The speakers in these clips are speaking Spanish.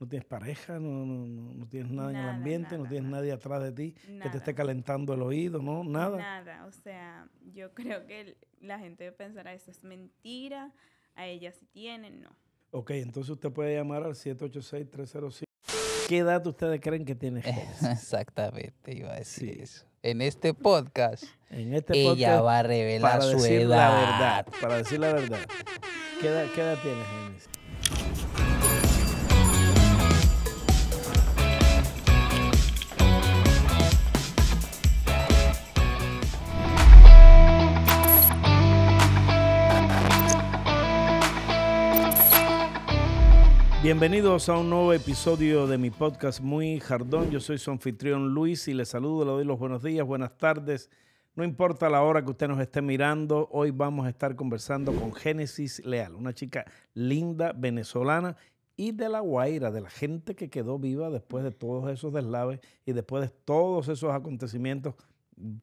no tienes pareja, no, no, no tienes nada, en el ambiente, no tienes nadie atrás de ti que te esté calentando el oído, ¿no? Nada. Nada, o sea, yo creo que la gente pensará, eso es mentira, a ella sí tienen, no. Ok, entonces usted puede llamar al 786-305. ¿Qué edad ustedes creen que tiene Exactamente, iba a decir eso. En este podcast, en este ella va a revelar su edad. La verdad, para decir la verdad. ¿Qué edad, qué tiene Bienvenidos a un nuevo episodio de mi podcast Muy Jardón. Yo soy su anfitrión Luis y les saludo, le doy los buenos días, buenas tardes. No importa la hora que usted nos esté mirando, hoy vamos a estar conversando con Génesis Leal, una chica linda, venezolana y de la Guaira, de la gente que quedó viva después de todos esos deslaves y después de todos esos acontecimientos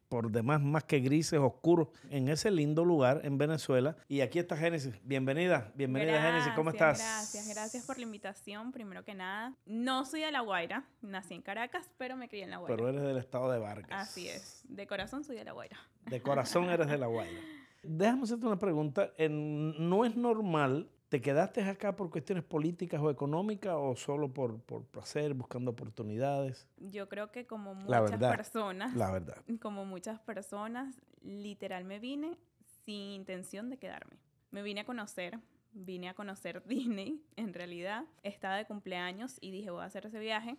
por demás más que grises, oscuros, en ese lindo lugar en Venezuela. Y aquí está Génesis. Bienvenida, bienvenida Génesis, ¿cómo estás? Gracias, gracias por la invitación, primero que nada. No soy de La Guaira, nací en Caracas, pero me crié en La Guaira. Pero eres del estado de Vargas. Así es, de corazón soy de La Guaira. De corazón eres de La Guaira. Déjame hacerte una pregunta. no es normal ¿Te quedaste acá por cuestiones políticas o económicas o solo por, por placer, buscando oportunidades? Yo creo que como muchas personas, la verdad. como muchas personas, literal me vine sin intención de quedarme. Me vine a conocer, vine a conocer Disney en realidad. Estaba de cumpleaños y dije voy a hacer ese viaje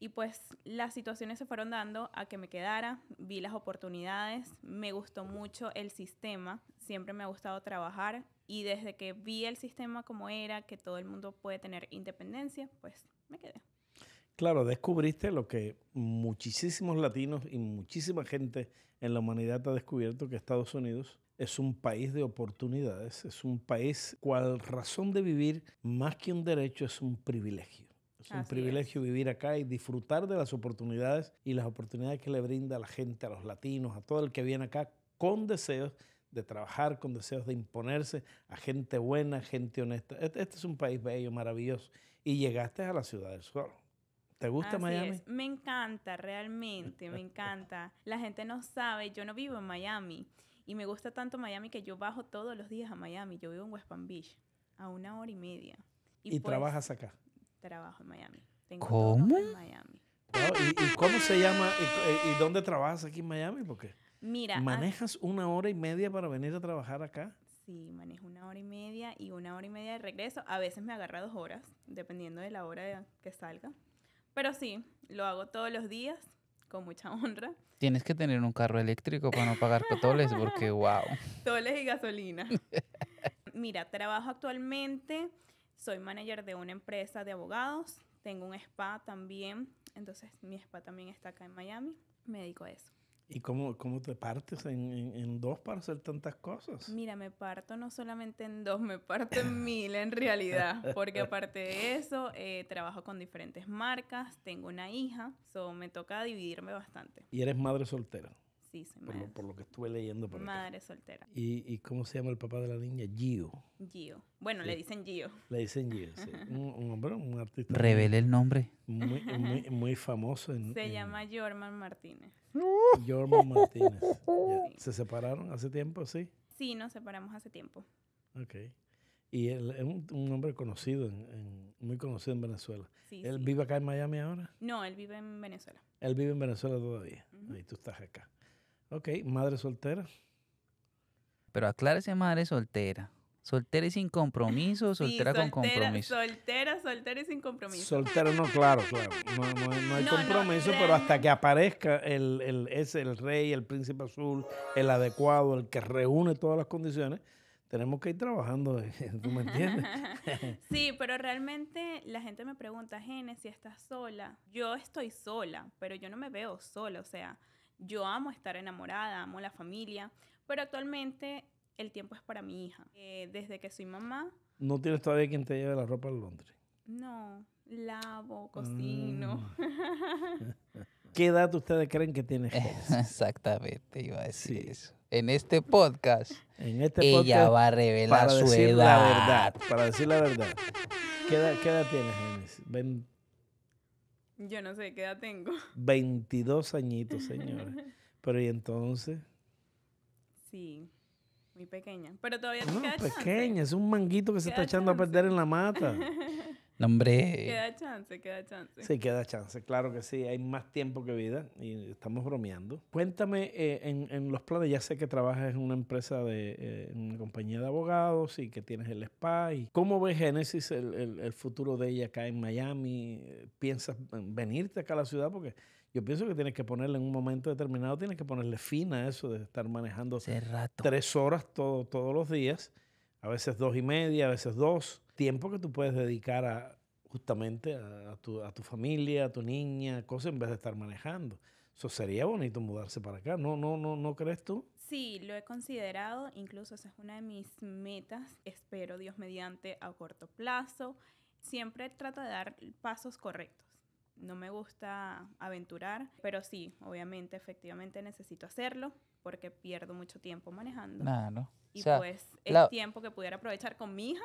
y pues las situaciones se fueron dando a que me quedara, vi las oportunidades, me gustó mucho el sistema, siempre me ha gustado trabajar y desde que vi el sistema como era, que todo el mundo puede tener independencia, pues me quedé. Claro, descubriste lo que muchísimos latinos y muchísima gente en la humanidad ha descubierto que Estados Unidos es un país de oportunidades, es un país cual razón de vivir más que un derecho es un privilegio. Es un privilegio vivir acá y disfrutar de las oportunidades y las oportunidades que le brinda a la gente, a los latinos, a todo el que viene acá con deseos de trabajar, con deseos de imponerse a gente buena, gente honesta. E-, este, es un país bello, maravilloso. Y llegaste a la ciudad del sol. ¿Te gusta Miami? Me encanta, realmente, me encanta. La gente no sabe, yo no vivo en Miami. Y me gusta tanto Miami que yo bajo todos los días a Miami. Yo vivo en West Palm Beach, a una hora y media. ¿Y, pues trabajas acá? Trabajo en Miami. ¿Cómo? Miami. Ah, ¿y, cómo se llama? ¿Y, dónde trabajas aquí en Miami? Porque Mira, ah, manejas una hora y media para venir a trabajar acá. Sí, manejo una hora y media y una hora y media de regreso. A veces me agarra dos horas, dependiendo de la hora que salga. Pero sí, lo hago todos los días con mucha honra. Tienes que tener un carro eléctrico para no pagar toles porque wow. Toles y gasolina. Mira, trabajo actualmente soy manager de una empresa de abogados. Tengo un spa también. Entonces, mi spa también está acá en Miami. Me dedico a eso. ¿Y cómo, cómo te partes en, en, dos para hacer tantas cosas? Mira, me parto no solamente en dos, me parto en mil en realidad, porque aparte de eso, eh, trabajo con diferentes marcas, tengo una hija, so me toca dividirme bastante. ¿Y eres madre soltera? Sí, por, Lo, por lo que estuve leyendo por Madre soltera. ¿Y, cómo se llama el papá de la niña? Gio. Gio. Bueno, le dicen Gio. Le dicen Gio, sí. un, hombre, un artista. Revele el nombre. Muy, muy, famoso. se llama Jorman Martínez. Jorman Martínez. ¿Se separaron hace tiempo, sí? Sí, nos separamos hace tiempo. Ok. Y él es un, hombre conocido, en, muy conocido en Venezuela. ¿Él vive acá en Miami ahora? No, él vive en Venezuela. Él vive en Venezuela todavía. Y tú estás acá. Ok, madre soltera. Pero aclárese, madre soltera. Soltera y sin compromiso, soltera, soltera con compromiso. Soltera, soltera y sin compromiso. Soltera, no, claro, No, hay compromiso, pero hasta que aparezca el, es el rey, el príncipe azul, el adecuado, el que reúne todas las condiciones, tenemos que ir trabajando, eh, me entiendes? sí, pero realmente la gente me pregunta, Gene, si estás sola. Yo estoy sola, pero yo no me veo sola, o sea yo amo estar enamorada, amo la familia, pero actualmente el tiempo es para mi hija. Eh, desde que soy mamá. ¿No tienes todavía quien te lleve la ropa al Londres? No, lavo, cocino. Mm. ¿Qué edad ustedes creen que tiene? Exactamente, iba a decir eso. En este podcast, en este ella va a revelar su edad. La verdad, para decir la verdad. ¿Qué edad, qué edad tienes, yo no sé qué edad tengo. 22 añitos, señores. Pero y entonces... Sí, muy pequeña. Pero todavía no, pequeña, es un manguito que se está echando a perder en la mata. No, hombre. Queda chance, queda chance. Sí, queda chance, claro que sí. Hay más tiempo que vida y estamos bromeando. Cuéntame eh, en, en, los planes. Ya sé que trabajas en una empresa de eh, en una compañía de abogados y que tienes el spa. Y ¿Cómo ves Genesis el, el, el futuro de ella acá en Miami? ¿Piensas venirte acá a la ciudad? Porque yo pienso que tienes que ponerle en un momento determinado, tienes que ponerle fin a eso de estar manejando tres horas todos los días a veces dos y media, a veces dos. Tiempo que tú puedes dedicar a, justamente a, tu, a tu, familia, a tu niña, cosas en vez de estar manejando. Eso sería bonito mudarse para acá, ¿no, no, no, no crees tú? Sí, lo he considerado, incluso esa es una de mis metas, espero Dios mediante a corto plazo. Siempre trato de dar pasos correctos. No me gusta aventurar, pero sí, obviamente, efectivamente necesito hacerlo porque pierdo mucho tiempo manejando. Y pues el tiempo que pudiera aprovechar con mi hija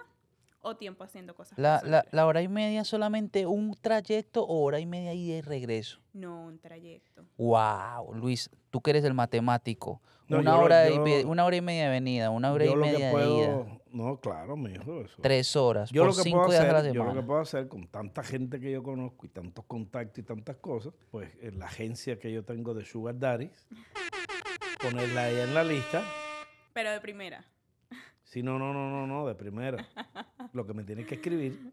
o tiempo haciendo cosas. La, la, hora y media solamente un trayecto o hora y media y y regreso? No, un trayecto. Wow, Luis, tú que eres el matemático. una, hora y, una hora y media de venida, una hora y media de ida. No, claro, mi hijo. Eso. Tres horas. Yo, lo que puedo hacer, que puedo hacer con tanta gente que yo conozco y tantos contactos y tantas cosas, pues la agencia que yo tengo de Sugar Daris ponerla ahí en la lista. Pero de primera. Sí, no, no, no, no, no, de primera. Lo que me tienes que escribir,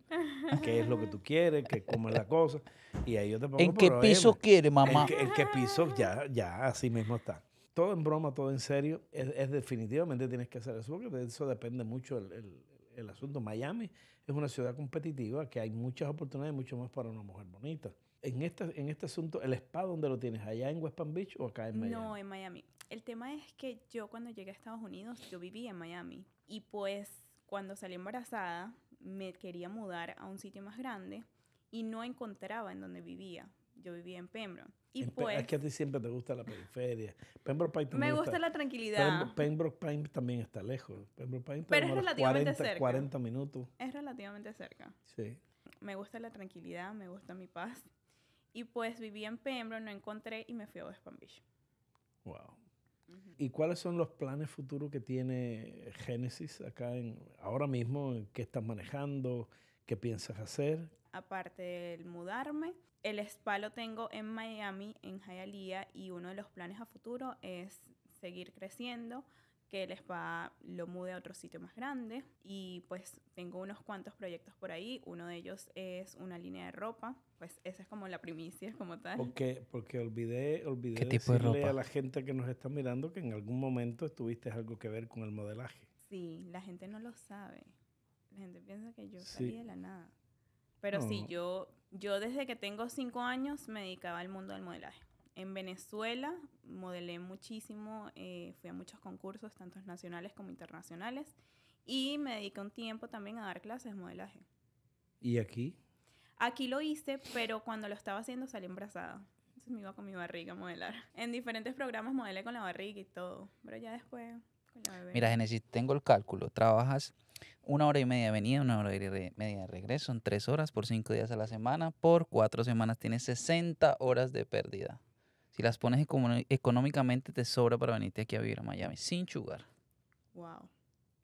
qué es lo que tú quieres, cómo es la cosa. Y ahí yo te pongo ¿En qué piso quiere, mamá? En, qué piso ya, ya, así mismo está. Todo en broma, todo en serio, es, definitivamente tienes que hacer eso, porque de eso depende mucho el, el, el asunto. Miami es una ciudad competitiva que hay muchas oportunidades, mucho más para una mujer bonita en este, en este asunto, ¿el spa dónde lo tienes? ¿Allá en West Palm Beach o acá en Miami? No, en Miami. El tema es que yo cuando llegué a Estados Unidos, yo vivía en Miami. Y pues cuando salí embarazada, me quería mudar a un sitio más grande y no encontraba en donde vivía. Yo vivía en Pembroke. Y pues, es que a pues, ti siempre te gusta la periferia. Pembroke Pines también Me gusta está, la tranquilidad. Pembroke Pines también está lejos. Pembroke Pines Pero es relativamente cerca. 40 minutos. Es relativamente cerca. Sí. Me gusta la tranquilidad, me gusta mi paz. Y pues viví en Pembroke, no encontré y me fui a West Palm Beach. Wow. ¿Y cuáles son los planes futuros que tiene Genesis acá en ahora mismo? ¿Qué estás manejando? ¿Qué piensas hacer? Aparte del mudarme, el spa lo tengo en Miami, en Hialeah, y uno de los planes a futuro es seguir creciendo que les va, lo mude a otro sitio más grande. Y pues tengo unos cuantos proyectos por ahí. Uno de ellos es una línea de ropa. Pues esa es como la primicia, como tal. Porque, porque olvidé, olvidé decirle a la gente que nos está mirando que en algún momento estuviste algo que ver con el modelaje. Sí, la gente no lo sabe. La gente piensa que yo salí de la nada. Pero sí, yo, yo desde que tengo cinco años me dedicaba al mundo del modelaje en Venezuela modelé muchísimo, eh, fui a muchos concursos, tanto nacionales como internacionales, y me dediqué un tiempo también a dar clases de modelaje. ¿Y aquí? Aquí lo hice, pero cuando lo estaba haciendo salí embarazada. Entonces me iba con mi barriga a modelar. En diferentes programas modelé con la barriga y todo, pero ya después Mira, Genesis, tengo el cálculo. Trabajas una hora y media de venida, una hora y media de regreso, son tres horas por cinco días a la semana, por cuatro semanas tienes 60 horas de pérdida. Si las pones económicamente, te sobra para venirte aquí a vivir a Miami, sin chugar. Wow.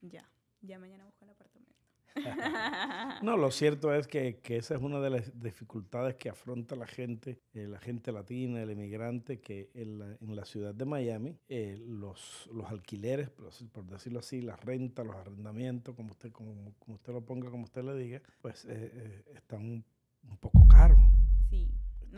Ya. Ya mañana busco el apartamento. no, lo cierto es que, esa es una de las dificultades que afronta la gente, eh, la gente latina, el emigrante, que en la, en la ciudad de Miami, eh, los, los, alquileres, por, decirlo así, las rentas, los arrendamientos, como usted, como, usted lo ponga, como usted le diga, pues eh, están un, un poco caros. Sí.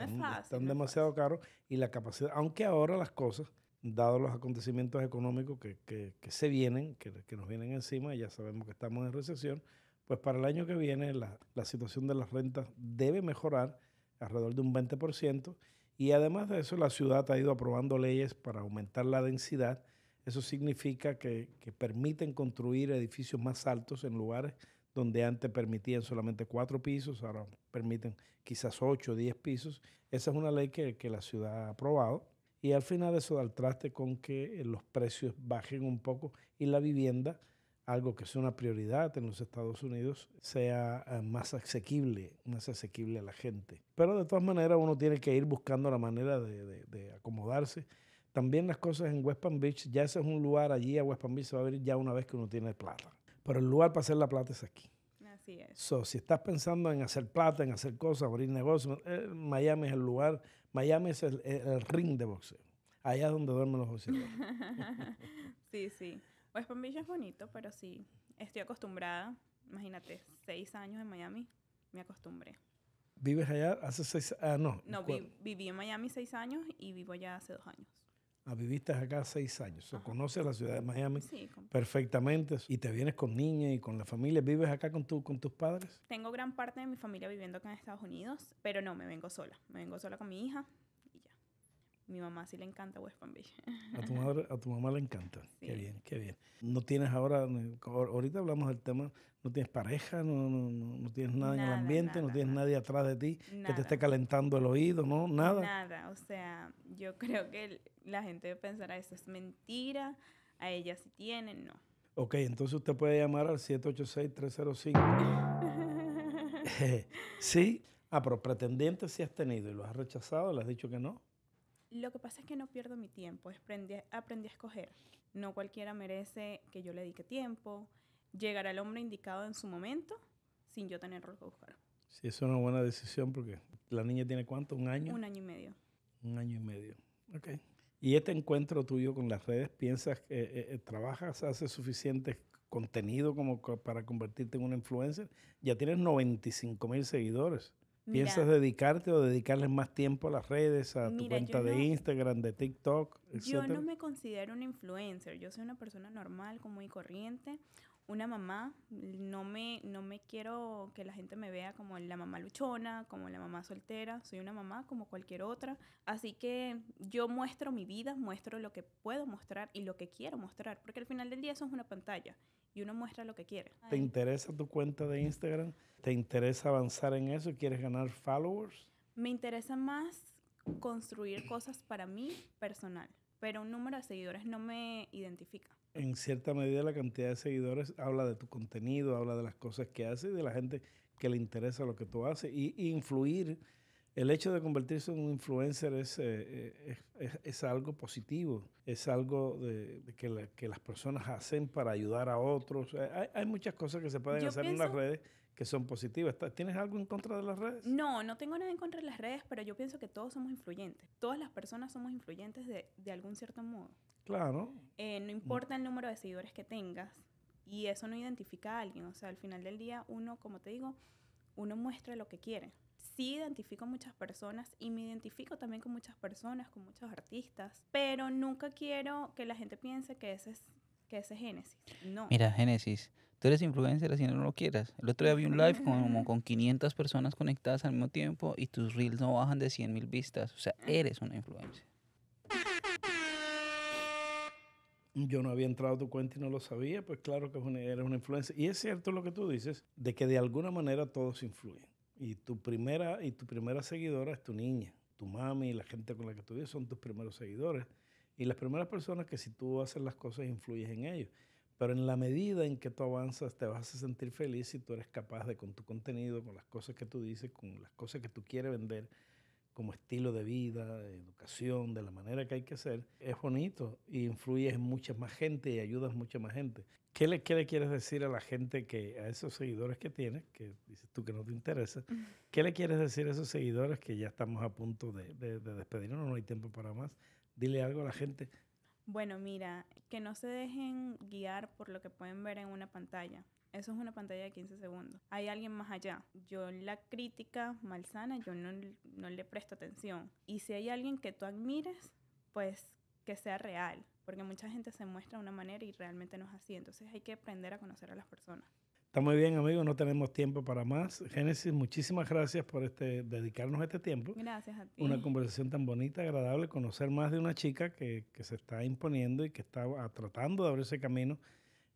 Están demasiado caros y la capacidad, aunque ahora las cosas, dado los acontecimientos económicos que, se vienen, que, nos vienen encima, ya sabemos que estamos en recesión, pues para el año que viene la, situación de las rentas debe mejorar alrededor de un 20%. Y además de eso, la ciudad ha ido aprobando leyes para aumentar la densidad. Eso significa que, que permiten construir edificios más altos en lugares donde antes permitían solamente cuatro pisos, ahora permiten quizás ocho o diez pisos. Esa es una ley que, la ciudad ha aprobado y al final eso da el traste con que eh, los precios bajen un poco y la vivienda, algo que es una prioridad en los Estados Unidos, sea eh, más asequible, más asequible a la gente. Pero de todas maneras uno tiene que ir buscando la manera de, acomodarse. También las cosas en West Palm Beach, ya ese es un lugar allí a West Palm Beach se va a abrir ya una vez que uno tiene plata. Pero el lugar para hacer la plata es aquí. Así es. si estás pensando en hacer plata, en hacer cosas, abrir negocios, eh, Miami es el lugar, Miami es eh, el, ring de boxeo. Allá es donde duermen los boxeadores. sí, sí. Pues Palm Beach es bonito, pero sí, estoy acostumbrada. Imagínate, seis años en Miami, me acostumbré. ¿Vives allá hace seis años? Ah, no. No, viví en Miami seis años y vivo allá hace dos años viviste acá seis años. O conoces la ciudad de Miami perfectamente y te vienes con niña y con la familia. ¿Vives acá con, tu, con tus padres? Tengo gran parte de mi familia viviendo acá en Estados Unidos, pero no, me vengo sola. Me vengo sola con mi hija mi mamá sí le encanta West Palm A tu, madre, a tu mamá le encanta. Qué bien, qué bien. No tienes ahora, ahorita hablamos del tema, no tienes pareja, no, no, no tienes nada, en el ambiente, no tienes nadie atrás de ti que te esté calentando el oído, ¿no? Nada. Nada, o sea, yo creo que la gente pensará, ah, eso es mentira, a ella sí tiene, no. Ok, entonces usted puede llamar al 786-305. sí. Ah, pero pretendientes sí has tenido y lo has rechazado, le has dicho que no. Lo que pasa es que no pierdo mi tiempo, aprendí, a escoger. No cualquiera merece que yo le dedique tiempo, Llegar al hombre indicado en su momento sin yo tener tenerlo que buscar. Sí, es una buena decisión porque la niña tiene cuánto, un año. Un año y medio. Un año y medio, ok. ¿Y este encuentro tuyo con las redes, piensas que eh, eh, trabajas, haces suficiente contenido como para convertirte en una influencer? Ya tienes 95 mil seguidores. ¿Piensas dedicarte o dedicarles más tiempo a las redes, a tu cuenta de Instagram, de TikTok? Etcétera? Yo no me considero una influencer, yo soy una persona normal, común y corriente una mamá, no me, no me quiero que la gente me vea como la mamá luchona, como la mamá soltera, soy una mamá como cualquier otra, así que yo muestro mi vida, muestro lo que puedo mostrar y lo que quiero mostrar, porque al final del día eso es una pantalla y uno muestra lo que quiere. ¿Te interesa tu cuenta de Instagram? ¿Te interesa avanzar en eso? ¿Quieres ganar followers? Me interesa más construir cosas para mí personal, pero un número de seguidores no me identifica en cierta medida la cantidad de seguidores habla de tu contenido, habla de las cosas que haces de la gente que le interesa lo que tú haces. Y, influir, el hecho de convertirse en un influencer es, eh, eh, es, algo positivo, es algo de, que, que, las personas hacen para ayudar a otros. Eh, hay, hay muchas cosas que se pueden hacer en las redes que son positivas. ¿Tienes algo en contra de las redes? No, no tengo nada en contra de las redes, pero yo pienso que todos somos influyentes. Todas las personas somos influyentes de, de algún cierto modo. Claro. Eh, no mm. importa el número de seguidores que tengas y eso no identifica a alguien. O sea, al final del día uno, como te digo, uno muestra lo que quiere. Sí identifico a muchas personas y me identifico también con muchas personas, con muchos artistas, pero nunca quiero que la gente piense que ese es, que ese es Génesis. No. Mira, Génesis, tú eres influencer así no lo quieras. El otro día vi un live con, como con 500 personas conectadas al mismo tiempo y tus reels no bajan de 100 mil vistas. O sea, eres una influencer. yo no había entrado a tu cuenta y no lo sabía, pues claro que eres una influencia. Y es cierto lo que tú dices, de que de alguna manera todos influyen. Y tu primera, y tu primera seguidora es tu niña, tu mami, y la gente con la que tú vives son tus primeros seguidores. Y las primeras personas que si tú haces las cosas influyes en ellos. Pero en la medida en que tú avanzas, te vas a sentir feliz si tú eres capaz de con tu contenido, con las cosas que tú dices, con las cosas que tú quieres vender, como estilo de vida, educación, de la manera que hay que ser, es bonito y influye en mucha más gente y ayuda a mucha más gente. ¿Qué le, qué quieres decir a la gente que, a esos seguidores que tienes, que dices tú que no te interesa, qué le quieres decir a esos seguidores que ya estamos a punto de despedirnos, no hay tiempo para más? Dile algo a la gente bueno, mira, que no se dejen guiar por lo que pueden ver en una pantalla. Eso es una pantalla de 15 segundos. Hay alguien más allá. Yo la crítica malsana, yo no, no le presto atención. Y si hay alguien que tú admires, pues que sea real, porque mucha gente se muestra de una manera y realmente no es así. Entonces hay que aprender a conocer a las personas. Está muy bien, amigos, no tenemos tiempo para más. Génesis, muchísimas gracias por este, dedicarnos este tiempo. Gracias a ti. Una conversación tan bonita, agradable, conocer más de una chica que, se está imponiendo y que está tratando de abrirse camino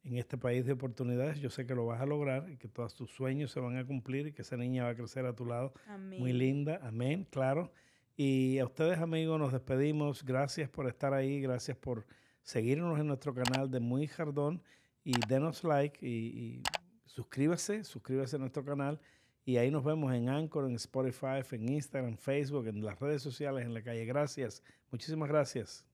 en este país de oportunidades. Yo sé que lo vas a lograr y que todos tus sueños se van a cumplir y que esa niña va a crecer a tu lado. Amén. Muy linda, amén, claro. Y a ustedes, amigos, nos despedimos. Gracias por estar ahí, gracias por seguirnos en nuestro canal de Muy Jardón y denos like y, y suscríbase, suscríbase a nuestro canal y ahí nos vemos en Anchor, en Spotify, en Instagram, Facebook, en las redes sociales, en la calle. Gracias, muchísimas gracias.